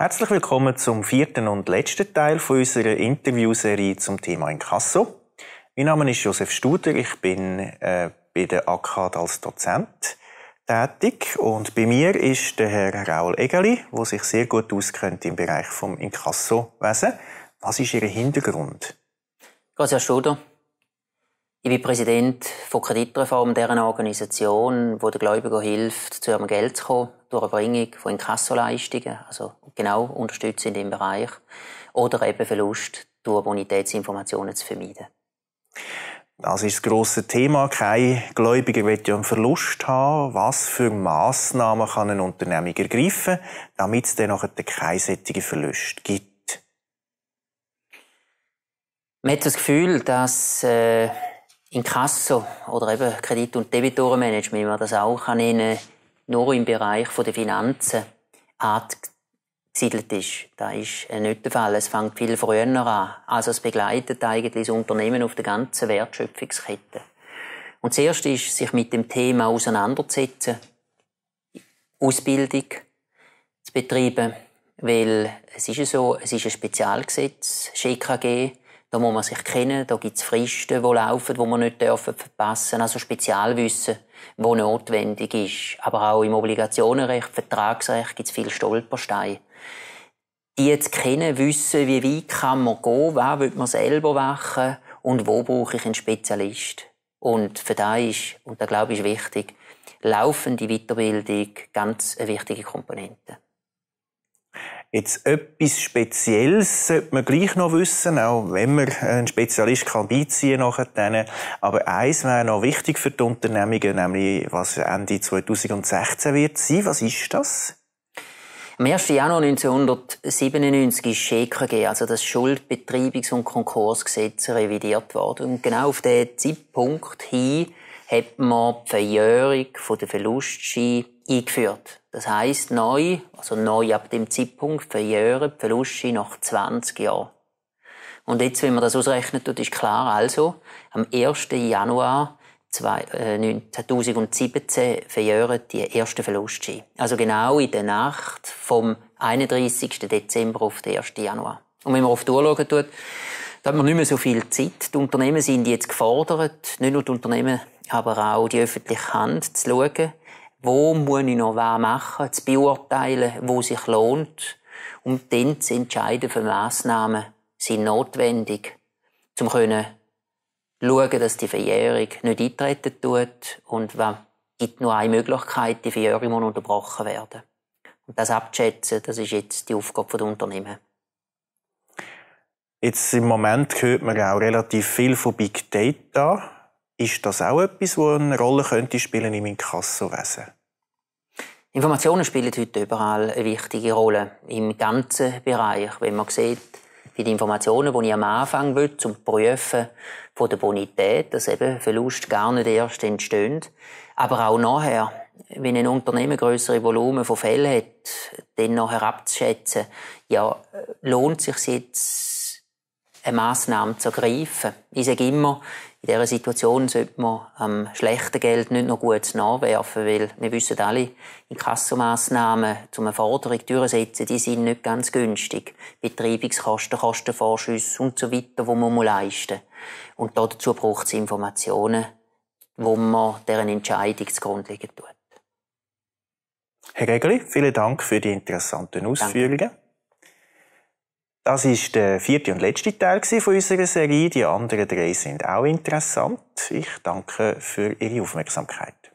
Herzlich willkommen zum vierten und letzten Teil von unserer Interviewserie zum Thema Inkasso. Mein Name ist Josef Studer, ich bin äh, bei der AKAD als Dozent tätig und bei mir ist der Herr Raul Egeli, der sich sehr gut auskennt im Bereich vom Inkassowesen. Was ist Ihr Hintergrund? Gracias, Studer. Ich bin Präsident von Kreditreform, deren Organisation, wo der Gläubiger hilft, zu ihrem Geld zu kommen, durch Erbringung von Inkassoleistungen, also genau unterstützt in dem Bereich, oder eben Verlust durch Bonitätsinformationen zu vermeiden. Das ist das grosse Thema. Kein Gläubiger will ja einen Verlust haben. Was für Massnahmen kann ein Unternehmen ergreifen, damit es dann nachher keine solchen Verlust gibt? Man hat das Gefühl, dass... Äh Inkasso oder eben Kredit- und Debitorenmanagement, wie man das auch kann, Ihnen nur im Bereich der Finanzen angesiedelt ist. Das ist äh, nicht der Fall. Es fängt viel früher an. Also es begleitet eigentlich das Unternehmen auf der ganzen Wertschöpfungskette. Und das Erste ist, sich mit dem Thema auseinanderzusetzen, Ausbildung zu betreiben, weil es ist ja so, es ist ein Spezialgesetz, SchKG, da muss man sich kennen, da gibt es Fristen, die laufen, die man nicht verpassen darf. Also Spezialwissen, wo notwendig ist. Aber auch im Obligationenrecht, Vertragsrecht gibt es viele Stolpersteine. Die jetzt kennen, wissen, wie weit kann man gehen, was will man selber wachen und wo brauche ich einen Spezialist. Und für da ist, und da glaube ich, wichtig, laufende Weiterbildung ganz eine wichtige Komponente. Jetzt etwas Spezielles sollte man gleich noch wissen, auch wenn man einen Spezialist kann beiziehen kann. Aber eins wäre noch wichtig für die Unternehmungen, nämlich was Ende 2016 wird sein. Was ist das? Am 1. Januar 1997 ist SchKG, also das Schuldbetreibungs- und Konkursgesetz, revidiert worden. Und genau auf diesen Zeitpunkt hin hat man die Verjährung der Verlustschein eingeführt. Das heißt neu, also neu ab dem Zeitpunkt verjähren die Verluste nach 20 Jahren. Und jetzt, wenn man das ausrechnet, ist klar, also am 1. Januar 2017 äh, verjähren die ersten Verluste. Also genau in der Nacht vom 31. Dezember auf den 1. Januar. Und wenn man auf die Uhr schauen tut, da hat man nicht mehr so viel Zeit. Die Unternehmen sind jetzt gefordert, nicht nur die Unternehmen, aber auch die öffentliche Hand zu schauen, wo muss ich noch was machen, zu beurteilen, wo sich lohnt, und dann zu entscheiden, für Massnahmen sind notwendig, um können schauen, dass die Verjährung nicht eintreten tut und was gibt nur eine Möglichkeit, die Verjährung muss unterbrochen werden. Und das abzuschätzen, das ist jetzt die Aufgabe der Unternehmen. Jetzt im Moment hört man auch relativ viel von Big Data. Ist das auch etwas, das eine Rolle könnte spielen im Inkassowesen? Informationen spielen heute überall eine wichtige Rolle im ganzen Bereich. Wenn man sieht, bei den Informationen, die ich am Anfang will, zum Prüfen von der Bonität, dass eben Verlust gar nicht erst entstehen, aber auch nachher, wenn ein Unternehmen größere Volumen von Fällen hat, dann nachher abzuschätzen, ja, lohnt sich jetzt eine Massnahme zu ergreifen. Ich sage immer, in dieser Situation sollte man ähm, schlechten Geld nicht noch gut nachwerfen, weil wir wissen alle, Inkassomassnahmen zum Forderung durchsetzen, die sind nicht ganz günstig. Betreibungskosten, Kostenvorschüsse und so weiter, die man leisten muss. Und dazu braucht es Informationen, wo man deren Entscheidung zugrunde legen tut. Herr Regli, vielen Dank für die interessanten Ausführungen. Danke. Das ist der vierte und letzte Teil von unserer Serie. Die anderen drei sind auch interessant. Ich danke für Ihre Aufmerksamkeit.